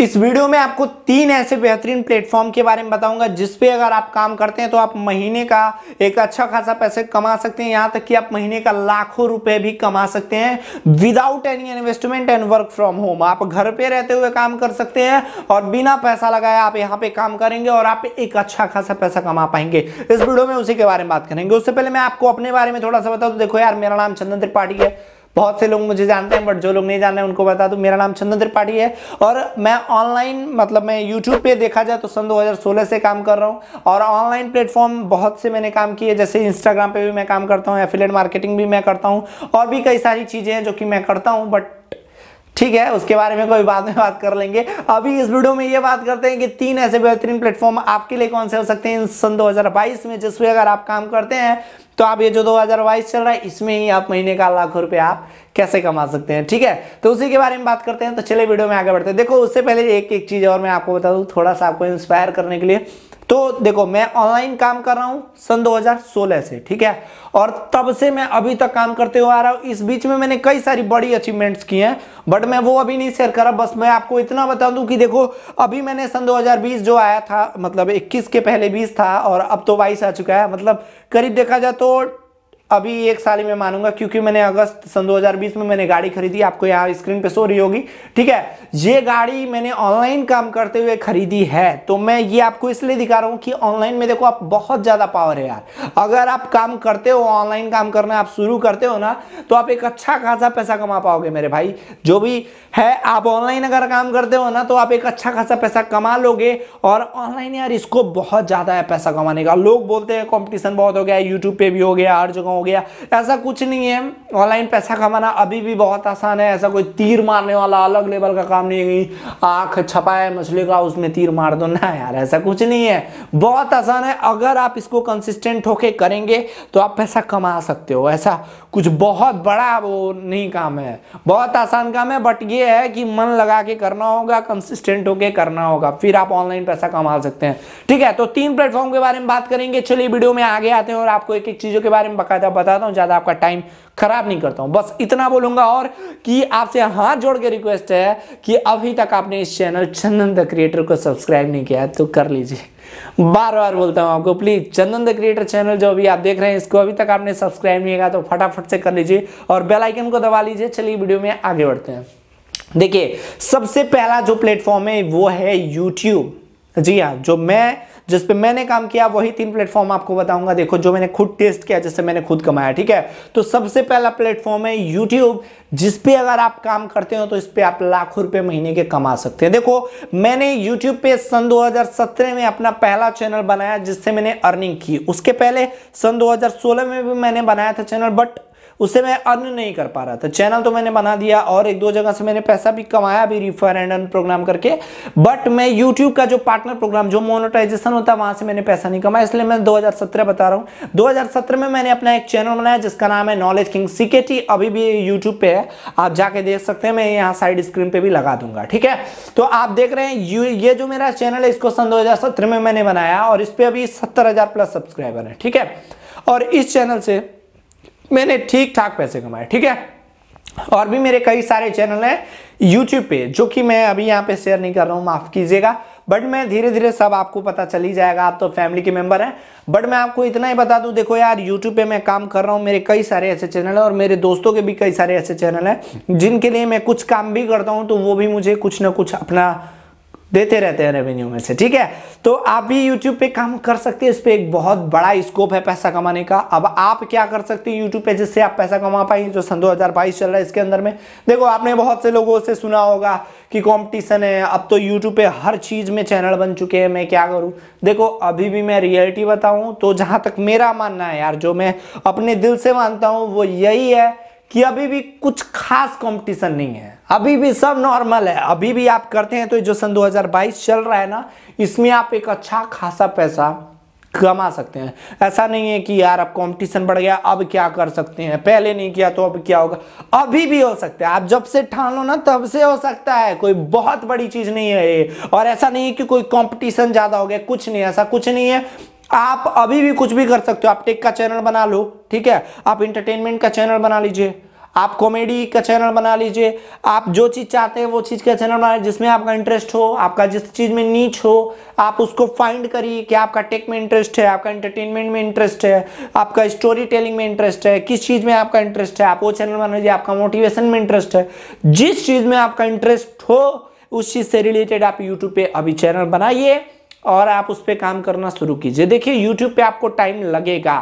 इस वीडियो में आपको तीन ऐसे बेहतरीन प्लेटफॉर्म के बारे में बताऊंगा जिस पे अगर आप काम करते हैं तो आप महीने का एक अच्छा खासा पैसे कमा सकते हैं यहाँ तक कि आप महीने का लाखों रुपए भी कमा सकते हैं without any investment and work from home आप घर पे रहते हुए काम कर सकते हैं और बिना पैसा लगाए आप यहाँ पे काम करेंगे और आप एक अच्छा खासा पैसा कमा पाएंगे इस वीडियो में उसी के बारे में बात करेंगे उससे पहले मैं आपको अपने बारे में थोड़ा सा बताऊँ तो देखो यार मेरा नाम चंदन त्रिपाठी है बहुत से लोग मुझे जानते हैं बट जो लोग नहीं जान रहे उनको बता दूं मेरा नाम चंदन त्रिपाठी है और मैं ऑनलाइन मतलब मैं यूट्यूब पे देखा जाए तो सन 2016 से काम कर रहा हूँ और ऑनलाइन प्लेटफॉर्म बहुत से मैंने काम किए जैसे इंस्टाग्राम पे भी मैं काम करता हूँ एफिलेट मार्केटिंग भी मैं करता हूँ और भी कई सारी चीज़ें हैं जो कि मैं करता हूँ बट ठीक है उसके बारे में कोई बाद में बात कर लेंगे अभी इस वीडियो में ये बात करते हैं कि तीन ऐसे बेहतरीन प्लेटफॉर्म आपके लिए कौन से हो सकते हैं सन 2022 में जिसमें अगर आप काम करते हैं तो आप ये जो 2022 चल रहा है इसमें ही आप महीने का लाखों रुपए आप कैसे कमा सकते हैं ठीक है तो उसी के बारे में बात करते हैं तो चले वीडियो में आगे बढ़ते हैं देखो उससे पहले एक एक चीज़ और मैं आपको बता दू थोड़ा सा आपको इंस्पायर करने के लिए तो देखो मैं ऑनलाइन काम कर रहा हूं सन 2016 से ठीक है और तब से मैं अभी तक काम करते हुए आ रहा हूं इस बीच में मैंने कई सारी बड़ी अचीवमेंट्स की हैं बट मैं वो अभी नहीं शेयर कर रहा बस मैं आपको इतना बता दूं कि देखो अभी मैंने सन 2020 जो आया था मतलब 21 के पहले 20 था और अब तो 22 आ चुका है मतलब करीब देखा जाए तो अभी एक साल ही मैं मानूंगा क्योंकि मैंने अगस्त सन 2020 में मैंने गाड़ी खरीदी आपको यहाँ स्क्रीन पे सो रही होगी ठीक है ये गाड़ी मैंने ऑनलाइन काम करते हुए खरीदी है तो मैं ये आपको इसलिए दिखा रहा हूँ कि ऑनलाइन में देखो आप बहुत ज़्यादा पावर है यार अगर आप काम करते हो ऑनलाइन काम करना आप शुरू करते हो ना तो आप एक अच्छा खासा पैसा कमा पाओगे मेरे भाई जो भी है आप ऑनलाइन अगर काम करते हो ना तो आप एक अच्छा खासा पैसा कमा लोगे और ऑनलाइन यार इसको बहुत ज़्यादा है पैसा कमाने का लोग बोलते हैं कॉम्पिटिशन बहुत हो गया यूट्यूब पर भी हो गया हर जगह हो गया ऐसा कुछ नहीं है ऑनलाइन पैसा कमाना अभी भी बहुत आसान है ऐसा कोई तीर मारने वाला अलग लेवल का काम नहीं है आंख छपाए मछली का उसमें तीर मार दो ना यार ऐसा कुछ नहीं है बहुत आसान है अगर आप इसको कंसिस्टेंट होके करेंगे तो आप पैसा कमा सकते हो ऐसा कुछ बहुत बड़ा वो नहीं काम है बहुत आसान काम है बट ये है कि मन लगा के करना होगा कंसिस्टेंट होके करना होगा फिर आप ऑनलाइन पैसा कमा सकते हैं ठीक है तो तीन प्लेटफॉर्म के बारे में बात करेंगे चलिए वीडियो में आगे आते हैं और आपको एक एक चीज़ों के बारे में बकायदा फायदा बताता हूँ ज़्यादा आपका टाइम खराब नहीं करता हूँ बस इतना बोलूंगा और कि आपसे हाथ जोड़ के रिक्वेस्ट है कि अभी तक आपने इस चैनल चंदन द क्रिएटर को सब्सक्राइब नहीं किया तो कर लीजिए बार बार बोलता हूँ आपको please Chandan the creator channel जो अभी आप देख रहे हैं इसको अभी तक आपने सब्सक्राइब नहीं किया तो फटाफट से कर लीजिए और बेल आइकन को दबा लीजिए चलिए वीडियो में आगे बढ़ते हैं देखिए सबसे पहला जो प्लेटफॉर्म है वो है यूट्यूब जी हाँ जो मैं जिस पे मैंने काम किया वही तीन प्लेटफॉर्म आपको बताऊंगा देखो जो मैंने खुद टेस्ट किया जिससे मैंने खुद कमाया ठीक है तो सबसे पहला प्लेटफॉर्म है यूट्यूब जिसपे अगर आप काम करते हो तो इस पर आप लाखों रुपए महीने के कमा सकते हैं देखो मैंने यूट्यूब पे सन 2017 में अपना पहला चैनल बनाया जिससे मैंने अर्निंग की उसके पहले सन 2016 में भी मैंने बनाया था चैनल बट उससे मैं अर्न नहीं कर पा रहा था चैनल तो मैंने बना दिया और एक दो जगह से मैंने पैसा भी कमाया अभी रिफर एंड अर्न प्रोग्राम करके बट मैं यूट्यूब का जो पार्टनर प्रोग्राम जो मोनोटाइजेशन होता है वहां से मैंने पैसा नहीं कमाया इसलिए मैं दो बता रहा हूँ दो में मैंने अपना एक चैनल बनाया जिसका नाम है नॉलेज किंग सीकेटी अभी भी यूट्यूब पे है आप जाके देख सकते हैं मैं यहाँ साइड स्क्रीन पे भी लगा दूंगा ठीक है तो आप देख रहे हैं ये जो मेरा चैनल है इसको सन दो में मैंने बनाया और इस पर अभी सत्तर प्लस सब्सक्राइबर है ठीक है और इस चैनल से मैंने ठीक ठाक पैसे कमाए ठीक है और भी मेरे कई सारे चैनल हैं यूट्यूब पे जो कि मैं अभी यहाँ पे शेयर नहीं कर रहा हूँ माफ़ कीजिएगा बट मैं धीरे धीरे सब आपको पता चल ही जाएगा आप तो फैमिली के मेंबर हैं बट मैं आपको इतना ही बता दूं देखो यार यूट्यूब पे मैं काम कर रहा हूँ मेरे कई सारे ऐसे चैनल हैं और मेरे दोस्तों के भी कई सारे ऐसे चैनल हैं जिनके लिए मैं कुछ काम भी करता हूँ तो वो भी मुझे कुछ ना कुछ अपना देते रहते हैं रेवेन्यू में से ठीक है तो आप भी यूट्यूब पे काम कर सकते हैं इस पर एक बहुत बड़ा स्कोप है पैसा कमाने का अब आप क्या कर सकते हैं यूट्यूब पे जिससे आप पैसा कमा पाएंगे जो सन 2022 चल रहा है इसके अंदर में देखो आपने बहुत से लोगों से सुना होगा कि कंपटीशन है अब तो यूट्यूब पे हर चीज़ में चैनल बन चुके हैं मैं क्या करूँ देखो अभी भी मैं रियलिटी बताऊँ तो जहाँ तक मेरा मानना है यार जो मैं अपने दिल से मानता हूँ वो यही है कि अभी भी कुछ खास कॉम्पिटिशन नहीं है अभी भी सब नॉर्मल है अभी भी आप करते हैं तो जो सन 2022 चल रहा है ना इसमें आप एक अच्छा खासा पैसा कमा सकते हैं ऐसा नहीं है कि यार अब कंपटीशन बढ़ गया अब क्या कर सकते हैं पहले नहीं किया तो अब क्या होगा अभी भी हो सकता है आप जब से ठान लो ना तब से हो सकता है कोई बहुत बड़ी चीज नहीं है ये और ऐसा नहीं है कि कोई कॉम्पिटिशन ज्यादा हो गया कुछ नहीं ऐसा कुछ नहीं है आप अभी भी कुछ भी कर सकते हो आप टेक का चैनल बना लो ठीक है आप इंटरटेनमेंट का चैनल बना लीजिए आप कॉमेडी का चैनल बना लीजिए आप जो चीज़ चाहते हैं वो चीज़ का चैनल बनाए जिसमें आपका इंटरेस्ट हो आपका जिस चीज़ में नीच हो आप उसको फाइंड करिए कि आपका टेक में इंटरेस्ट है आपका इंटरटेनमेंट में इंटरेस्ट है आपका स्टोरी टेलिंग में इंटरेस्ट है किस चीज़ में आपका इंटरेस्ट है आप वो चैनल बना लीजिए आपका मोटिवेशन में इंटरेस्ट है जिस चीज़ में आपका इंटरेस्ट हो उस चीज़ से रिलेटेड आप यूट्यूब पर अभी चैनल बनाइए और आप उस पर काम करना शुरू कीजिए देखिए यूट्यूब पर आपको टाइम लगेगा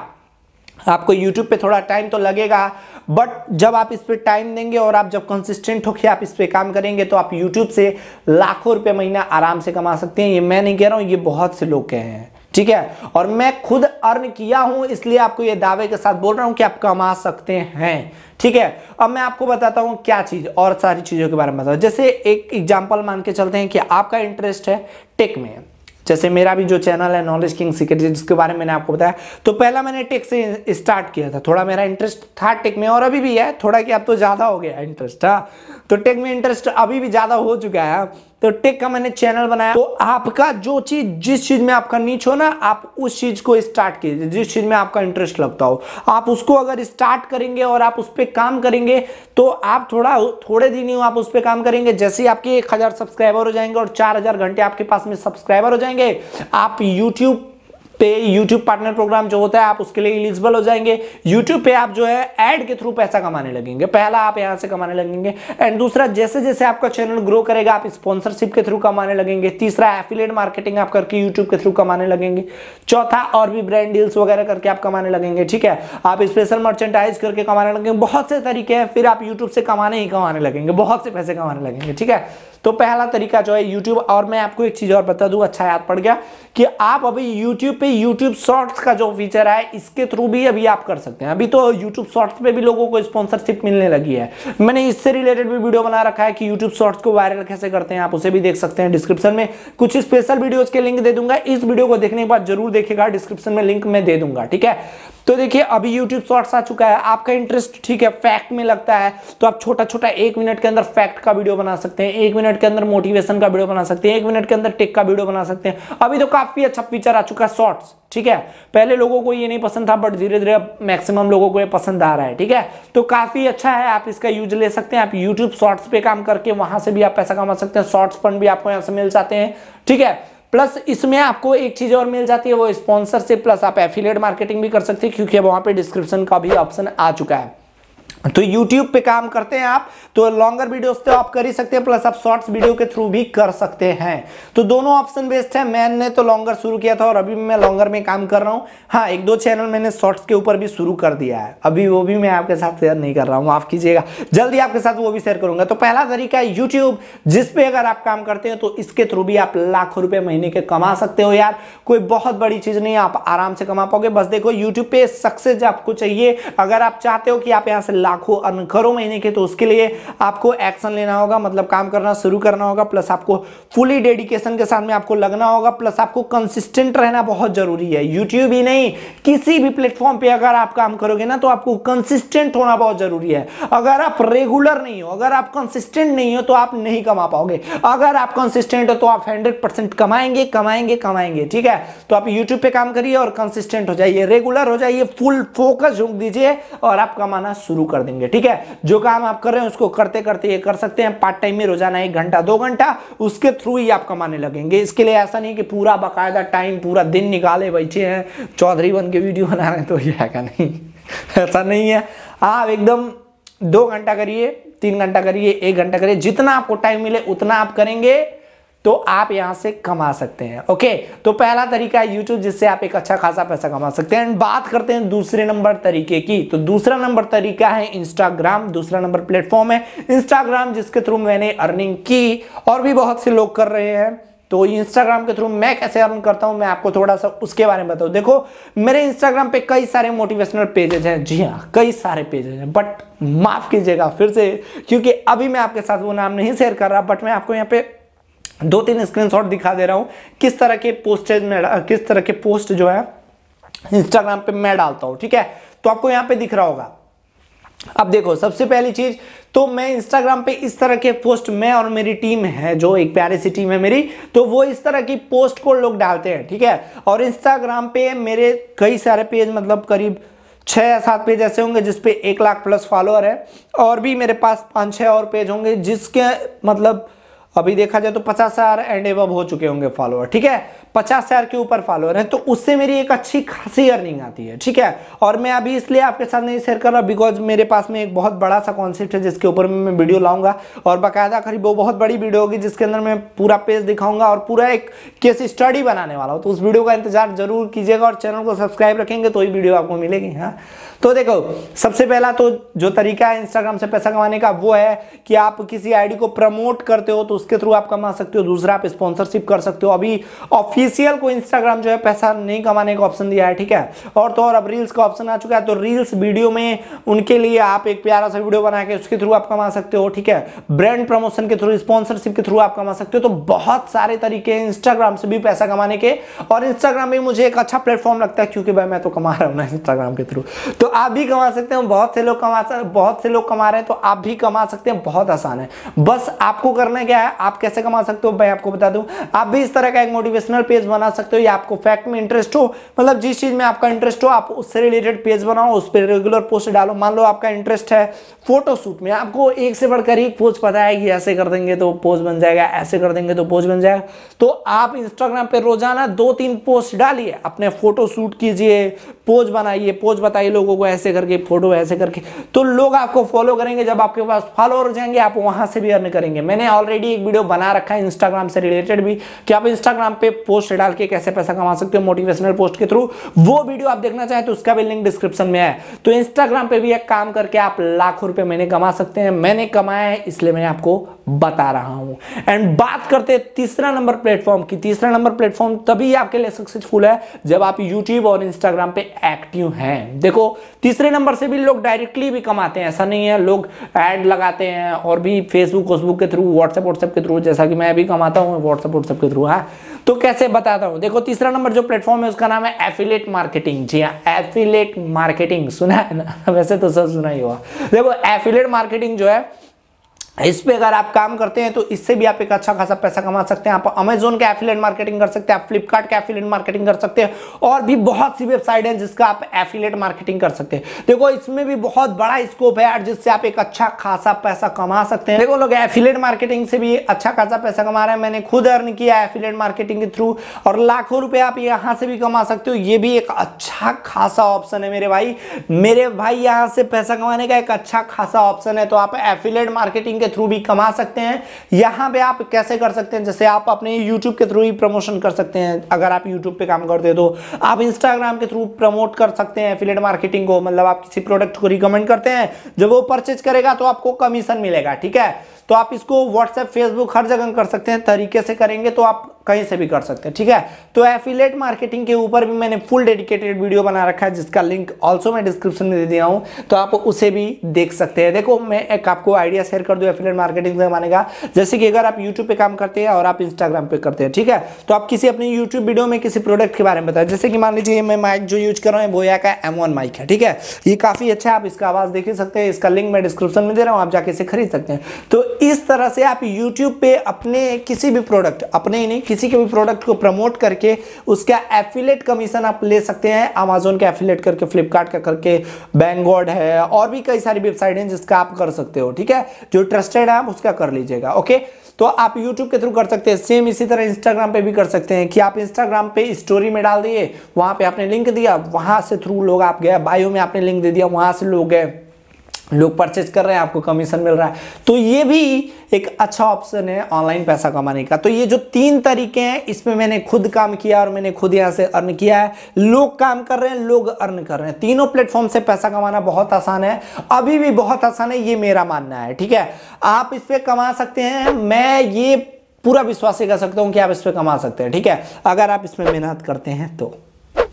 आपको यूट्यूब पे थोड़ा टाइम तो लगेगा बट जब आप इस पर टाइम देंगे और आप जब कंसिस्टेंट होकर आप इस पर काम करेंगे तो आप यूट्यूब से लाखों रुपये महीना आराम से कमा सकते हैं ये मैं नहीं कह रहा हूँ ये बहुत से लोग कहे हैं ठीक है और मैं खुद अर्न किया हूं इसलिए आपको ये दावे के साथ बोल रहा हूं कि आप कमा सकते हैं ठीक है अब मैं आपको बताता हूं क्या चीज और सारी चीजों के बारे में बताऊँ जैसे एक एग्जाम्पल मान के चलते हैं कि आपका इंटरेस्ट है टेक में जैसे मेरा भी जो चैनल है नॉलेज किंग सीक्रेट जिसके बारे में मैंने आपको बताया तो पहला मैंने टेक से स्टार्ट किया था थोड़ा मेरा इंटरेस्ट था टेक में और अभी भी है थोड़ा कि अब तो ज़्यादा हो गया इंटरेस्ट हाँ तो टेक में इंटरेस्ट अभी भी ज़्यादा हो चुका है हाँ। तो टेक का मैंने चैनल बनाया तो आपका जो चीज जिस चीज में आपका नीच हो ना आप उस चीज को स्टार्ट कीजिए जिस चीज में आपका इंटरेस्ट लगता हो आप उसको अगर स्टार्ट करेंगे और आप उस पर काम करेंगे तो आप थोड़ा थोड़े दिन ही आप उस पर काम करेंगे जैसे ही आपके एक हजार सब्सक्राइबर हो जाएंगे और चार हजार घंटे आपके पास में सब्सक्राइबर हो जाएंगे आप यूट्यूब पे यूट्यूब पार्टनर प्रोग्राम जो होता है आप उसके लिए इलिजिबल हो जाएंगे यूट्यूब पे आप जो है एड के थ्रू पैसा कमाने लगेंगे पहला आप यहां से कमाने लगेंगे एंड दूसरा जैसे जैसे आपका चैनल ग्रो करेगा आप स्पॉन्सरशिप के थ्रू कमाने लगेंगे तीसरा एफिलेट मार्केटिंग आप करके यूट्यूब के थ्रू कमाने लगेंगे चौथा और भी ब्रांड डील्स वगैरह करके आप कमाने लगेंगे ठीक है आप स्पेशल मर्चेंटाइज करके कमाने लगेंगे बहुत से तरीके हैं फिर आप यूट्यूब से कमाने ही कमाने लगेंगे बहुत से पैसे कमाने लगेंगे ठीक है तो पहला तरीका जो है यूट्यूब और मैं आपको एक चीज़ और बता दू अच्छा याद पड़ गया कि आप अभी यूट्यूब पे यूट्यूब शॉर्ट्स का जो फीचर है इसके थ्रू भी अभी आप कर सकते हैं अभी तो यूट्यूब शॉर्ट्स पे भी लोगों को स्पॉन्सरशिप मिलने लगी है मैंने इससे रिलेटेड भी वीडियो बना रखा है कि यूट्यूब शॉर्ट्स को वायरल कैसे करते हैं आप उसे भी देख सकते हैं डिस्क्रिप्शन में कुछ स्पेशल वीडियोज के लिंक दे दूंगा इस वीडियो को देखने के बाद जरूर देखेगा डिस्क्रिप्शन में लिंक मैं दे दूंगा ठीक है तो देखिए अभी यूट्यूब शॉर्ट्स आ चुका है आपका इंटरेस्ट ठीक है फैक्ट में लगता है तो आप छोटा छोटा एक मिनट के अंदर फैक्ट का वीडियो बना सकते हैं एक मिनट के अंदर मोटिवेशन का वीडियो बना सकते हैं एक मिनट के अंदर टेक का वीडियो बना सकते हैं अभी तो काफी अच्छा फीचर आ चुका है शॉर्ट्स ठीक है पहले लोगों को ये नहीं पसंद था बट धीरे धीरे मैक्सिमम लोगों को ये पसंद आ रहा है ठीक है तो काफी अच्छा है आप इसका यूज ले सकते हैं आप यूट्यूब शॉर्ट्स पे काम करके वहां से भी आप पैसा कमा सकते हैं शॉर्ट्स फंड भी आपको यहां से मिल जाते हैं ठीक है प्लस इसमें आपको एक चीज़ और मिल जाती है वो स्पॉन्सरशिप प्लस आप एफिलेट मार्केटिंग भी कर सकते हैं क्योंकि वहाँ पे डिस्क्रिप्शन का भी ऑप्शन आ चुका है तो YouTube पे काम करते हैं आप तो लॉन्गर वीडियोस तो आप कर ही सकते हैं प्लस आप शॉर्ट्स वीडियो के थ्रू भी कर सकते हैं तो दोनों ऑप्शन बेस्ट है मैंने तो लॉन्गर शुरू किया था और अभी मैं लॉन्गर में काम कर रहा हूँ हाँ एक दो चैनल मैंने शॉर्ट्स के ऊपर भी शुरू कर दिया है अभी वो भी मैं आपके साथ शेयर नहीं कर रहा हूँ माफ कीजिएगा जल्दी आपके साथ वो भी शेयर करूंगा तो पहला तरीका है यूट्यूब जिसपे अगर आप काम करते हैं तो इसके थ्रू भी आप लाखों रुपए महीने के कमा सकते हो यार कोई बहुत बड़ी चीज नहीं आप आराम से कमा पाओगे बस देखो यूट्यूब पे सक्सेस आपको चाहिए अगर आप चाहते हो कि आप यहाँ से लाखों अर्न करो महीने के तो उसके लिए आपको एक्शन लेना होगा मतलब काम करना शुरू करना होगा प्लस आपको फुली डेडिकेशन के साथ में आपको लगना होगा प्लस आपको कंसिस्टेंट रहना बहुत जरूरी है यूट्यूब ही नहीं किसी भी प्लेटफॉर्म पर अगर आप काम करोगे ना तो आपको कंसिस्टेंट होना बहुत जरूरी है अगर आप रेगुलर नहीं हो अगर आप कंसिस्टेंट नहीं हो तो आप नहीं कमा पाओगे अगर आप कंसिस्टेंट हो तो आप हंड्रेड परसेंट कमाएंगे कमाएंगे कमाएंगे ठीक है तो आप यूट्यूब पे काम करिए और कंसिस्टेंट हो जाइए रेगुलर हो जाइए फुल फोकस झोंक दीजिए और आप कमाना शुरू कर देंगे ठीक है जो काम आप कर रहे हैं उसको करते करते ये कर सकते हैं पार्ट टाइम में रोजाना एक घंटा दो घंटा उसके थ्रू ही आप कमाने लगेंगे इसके लिए ऐसा नहीं कि पूरा बाकायदा टाइम पूरा दिन निकाले बैठे हैं चौधरी बन के वीडियो बना रहे हैं तो ये है नहीं ऐसा नहीं है आप एकदम दो घंटा करिए तीन घंटा करिए एक घंटा करिए जितना आपको टाइम मिले उतना आप करेंगे तो आप यहां से कमा सकते हैं ओके तो पहला तरीका है यूट्यूब जिससे आप एक अच्छा खासा पैसा कमा सकते हैं बात करते हैं दूसरे नंबर तरीके की तो दूसरा नंबर तरीका है इंस्टाग्राम दूसरा नंबर प्लेटफॉर्म है इंस्टाग्राम जिसके थ्रू मैंने अर्निंग की और भी बहुत से लोग कर रहे हैं तो इंस्टाग्राम के थ्रू मैं कैसे अर्न करता हूं मैं आपको थोड़ा सा उसके बारे में बताऊं देखो मेरे इंस्टाग्राम पे कई सारे मोटिवेशनल पेजेज हैं जी हाँ कई सारे पेजेज हैं बट माफ कीजिएगा फिर से क्योंकि अभी मैं आपके साथ वो नाम नहीं शेयर कर रहा बट मैं आपको यहाँ पे दो तीन स्क्रीनशॉट दिखा दे रहा हूँ किस तरह के पोस्टेज में किस तरह के पोस्ट जो है इंस्टाग्राम पे मैं डालता हूँ ठीक है तो आपको यहाँ पे दिख रहा होगा अब देखो सबसे पहली चीज तो मैं इंस्टाग्राम पे इस तरह के पोस्ट मैं और मेरी टीम है जो एक प्यारी सी टीम है मेरी तो वो इस तरह की पोस्ट को लोग डालते हैं ठीक है और इंस्टाग्राम पे मेरे कई सारे पेज मतलब करीब छः या सात पेज ऐसे होंगे जिसपे एक लाख प्लस फॉलोअर है और भी मेरे पास पाँच छः और पेज होंगे जिसके मतलब अभी देखा जाए तो पचास हजार एंड एवब हो चुके होंगे फॉलोअर ठीक है पचास हजार के ऊपर फॉलोअर हैं तो उससे मेरी एक अच्छी खासी अर्निंग आती है ठीक है और मैं अभी इसलिए आपके साथ नहीं शेयर कर रहा बिकॉज मेरे पास में एक बहुत बड़ा सा कॉन्सेप्ट है जिसके ऊपर मैं वीडियो लाऊंगा और बाकायदा करीब वो बहुत बड़ी वीडियो होगी जिसके अंदर मैं पूरा पेज दिखाऊंगा और पूरा एक केस स्टडी बनाने वाला हूँ तो उस वीडियो का इंतजार जरूर कीजिएगा और चैनल को सब्सक्राइब रखेंगे तो ही वीडियो आपको मिलेगी हाँ तो देखो सबसे पहला तो जो तरीका है इंस्टाग्राम से पैसा कमाने का वो है कि आप किसी आईडी को प्रमोट करते हो तो उसके थ्रू आप कमा सकते हो दूसरा आप स्पॉन्सरशिप कर सकते हो अभी ऑफिस पीसीएल को इंस्टाग्राम जो है पैसा नहीं कमाने का ऑप्शन दिया है ठीक है और तो और अब रील्स का ऑप्शन आ चुका है तो रील्स वीडियो में उनके लिए आप एक प्यारा सा वीडियो बना के उसके थ्रू आप कमा सकते हो ठीक है ब्रांड प्रमोशन के थ्रू स्पॉन्सरशिप के थ्रू आप कमा सकते हो तो बहुत सारे तरीके हैं इंस्टाग्राम से भी पैसा कमाने के और इंस्टाग्राम भी मुझे एक अच्छा प्लेटफॉर्म लगता है क्योंकि भाई मैं तो कमा रहा हूँ ना इंस्टाग्राम के थ्रू तो आप भी कमा सकते हैं बहुत से लोग कमा बहुत से लोग कमा रहे हैं तो आप भी कमा सकते हैं बहुत आसान है बस आपको करना क्या है आप कैसे कमा सकते हो भाई आपको बता दूं आप भी इस तरह का एक मोटिवेशनल पेज बना सकते हो या आपको फैक्ट में इंटरेस्ट हो मतलब जिस चीज़ में आपका इंटरेस्ट हो आप उससे रिलेटेड पेज बनाओ उस पर रेगुलर पोस्ट डालो मान लो आपका इंटरेस्ट है फोटोशूट में आपको एक से बढ़कर एक पोज पता है कि ऐसे कर देंगे तो पोज बन जाएगा ऐसे कर देंगे तो पोज बन जाएगा तो आप इंस्टाग्राम पर रोजाना दो तीन पोस्ट डालिए अपने फोटोशूट कीजिए पोज बनाइए पोज बताइए लोगों को ऐसे करके फोटो ऐसे करके तो लोग आपको फॉलो करेंगे जब आपके पास फॉलोअर जाएंगे आप वहां से भी अर्न करेंगे मैंने ऑलरेडी एक वीडियो बना रखा है इंस्टाग्राम से रिलेटेड भी कि आप इंस्टाग्राम पे पोस्ट पोस्ट डाल के कैसे पैसा कमा सकते हो मोटिवेशनल पोस्ट के थ्रू वो वीडियो आप देखना चाहें तो उसका भी लिंक डिस्क्रिप्शन में है तो इंस्टाग्राम पे भी एक काम करके आप लाखों रुपए महीने कमा सकते हैं मैंने कमाया है इसलिए मैं आपको बता रहा हूं एंड बात करते हैं तीसरा नंबर प्लेटफॉर्म की तीसरा नंबर प्लेटफॉर्म तभी आपके लिए सक्सेसफुल है जब आप यूट्यूब और इंस्टाग्राम पे एक्टिव हैं देखो तीसरे नंबर से भी लोग डायरेक्टली भी कमाते हैं ऐसा नहीं है लोग एड लगाते हैं और भी फेसबुक वेसबुक के थ्रू व्हाट्सएप व्हाट्सएप के थ्रू जैसा कि मैं भी कमाता हूँ व्हाट्सएप व्हाट्सएप के थ्रू हाँ तो कैसे बताता हूं देखो तीसरा नंबर जो प्लेटफॉर्म है उसका नाम है एफिलेट मार्केटिंग जी हाँ एफिलेट मार्केटिंग सुना है ना वैसे तो सब सुना ही हुआ देखो एफिलेट मार्केटिंग जो है इस पे अगर आप काम करते हैं तो इससे भी आप एक अच्छा खासा पैसा कमा सकते हैं आप अमेजोन का एफिलेट मार्केटिंग कर सकते हैं आप फ्लिपकार्ट का एफिलेट मार्केटिंग कर सकते हैं और भी बहुत सी वेबसाइट हैं जिसका आप एफिलेट मार्केटिंग कर सकते हैं देखो इसमें भी बहुत बड़ा स्कोप है जिससे आप एक अच्छा खासा पैसा कमा सकते हैं देखो लोग एफिलेट मार्केटिंग से भी अच्छा खासा पैसा कमा रहे हैं मैंने खुद अर्न किया एफिलेट मार्केटिंग के थ्रू और लाखों रुपये आप यहाँ से भी कमा सकते हो ये भी एक अच्छा खासा ऑप्शन है मेरे भाई मेरे भाई यहाँ से पैसा कमाने का एक अच्छा खासा ऑप्शन है तो आप एफिलेट मार्केटिंग के थ्रू भी कमा सकते हैं यहाँ पे आप कैसे कर सकते हैं जैसे आप अपने यूट्यूब के थ्रू ही प्रमोशन कर सकते हैं अगर आप यूट्यूब पे काम करते हो तो आप इंस्टाग्राम के थ्रू प्रमोट कर सकते हैं फिलेट मार्केटिंग को मतलब आप किसी प्रोडक्ट को रिकमेंड करते हैं जब वो परचेज करेगा तो आपको कमीशन मिलेगा ठीक है तो आप इसको व्हाट्सएप फेसबुक हर जगह कर सकते हैं तरीके से करेंगे तो आप कहीं से भी कर सकते हैं ठीक है तो एफिलेट मार्केटिंग के ऊपर भी मैंने फुल डेडिकेटेड वीडियो बना रखा है जिसका लिंक ऑल्सो मैं डिस्क्रिप्शन में दे दिया हूँ तो आप उसे भी देख सकते हैं देखो मैं एक आपको आइडिया शेयर कर दूँ एफिलेट मार्केटिंग से माने का जैसे कि अगर आप यूट्यूब पर काम करते हैं और आप इंस्टाग्राम पर करते हैं ठीक है तो आप किसी अपनी यूट्यूब वीडियो में किसी प्रोडक्ट के बारे में बताए जैसे कि मान लीजिए मैं माइक जो यूज कर रहा हूँ वो या का एम माइक है ठीक है ये काफ़ी अच्छा है आप इसका आवाज़ देख ही सकते हैं इसका लिंक मैं डिस्क्रिप्शन में दे रहा हूँ आप जाके इसे खरीद सकते हैं तो इस तरह से आप यूट्यूब पे अपने किसी भी प्रोडक्ट अपने ही नहीं किसी के भी प्रोडक्ट को प्रमोट करके उसका एफिलेट कमीशन आप ले सकते हैं अमेजोन का एफिलेट करके फ्लिपकार्ट का करके बैंगॉड है और भी कई सारी वेबसाइट हैं जिसका आप कर सकते हो ठीक है जो ट्रस्टेड है आप उसका कर लीजिएगा ओके तो आप YouTube के थ्रू कर सकते हैं सेम इसी तरह Instagram पे भी कर सकते हैं कि आप Instagram पे स्टोरी में डाल दिए वहां पे आपने लिंक दिया वहां से थ्रू लोग आप गए बायो में आपने लिंक दे दिया वहां से लोग गए लोग परचेज कर रहे हैं आपको कमीशन मिल रहा है तो ये भी एक अच्छा ऑप्शन है ऑनलाइन पैसा कमाने का तो ये जो तीन तरीके हैं इसमें मैंने खुद काम किया और मैंने खुद यहाँ से अर्न किया है लोग काम कर रहे हैं लोग अर्न कर रहे हैं तीनों प्लेटफॉर्म से पैसा कमाना बहुत आसान है अभी भी बहुत आसान है ये मेरा मानना है ठीक है आप इस पर कमा सकते हैं मैं ये पूरा विश्वास ये कर सकता हूँ कि आप इस पर कमा सकते हैं ठीक है अगर आप इसमें मेहनत करते हैं तो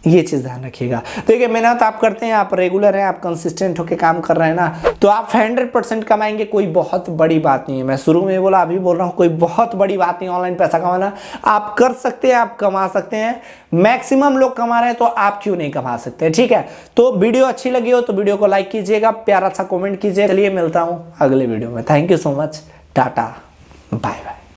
ये चीज़ ध्यान रखिएगा देखिए मेहनत आप करते हैं आप रेगुलर हैं आप कंसिस्टेंट होकर काम कर रहे हैं ना तो आप हंड्रेड परसेंट कमाएंगे कोई बहुत बड़ी बात नहीं है मैं शुरू में बोला अभी बोल रहा हूँ कोई बहुत बड़ी बात नहीं ऑनलाइन पैसा कमाना आप कर सकते हैं आप कमा सकते हैं मैक्सिमम लोग कमा रहे हैं तो आप क्यों नहीं कमा सकते ठीक है तो वीडियो अच्छी लगी हो तो वीडियो को लाइक कीजिएगा प्यारा सा कॉमेंट कीजिएगा चलिए मिलता हूँ अगले वीडियो में thank you so much tata bye bye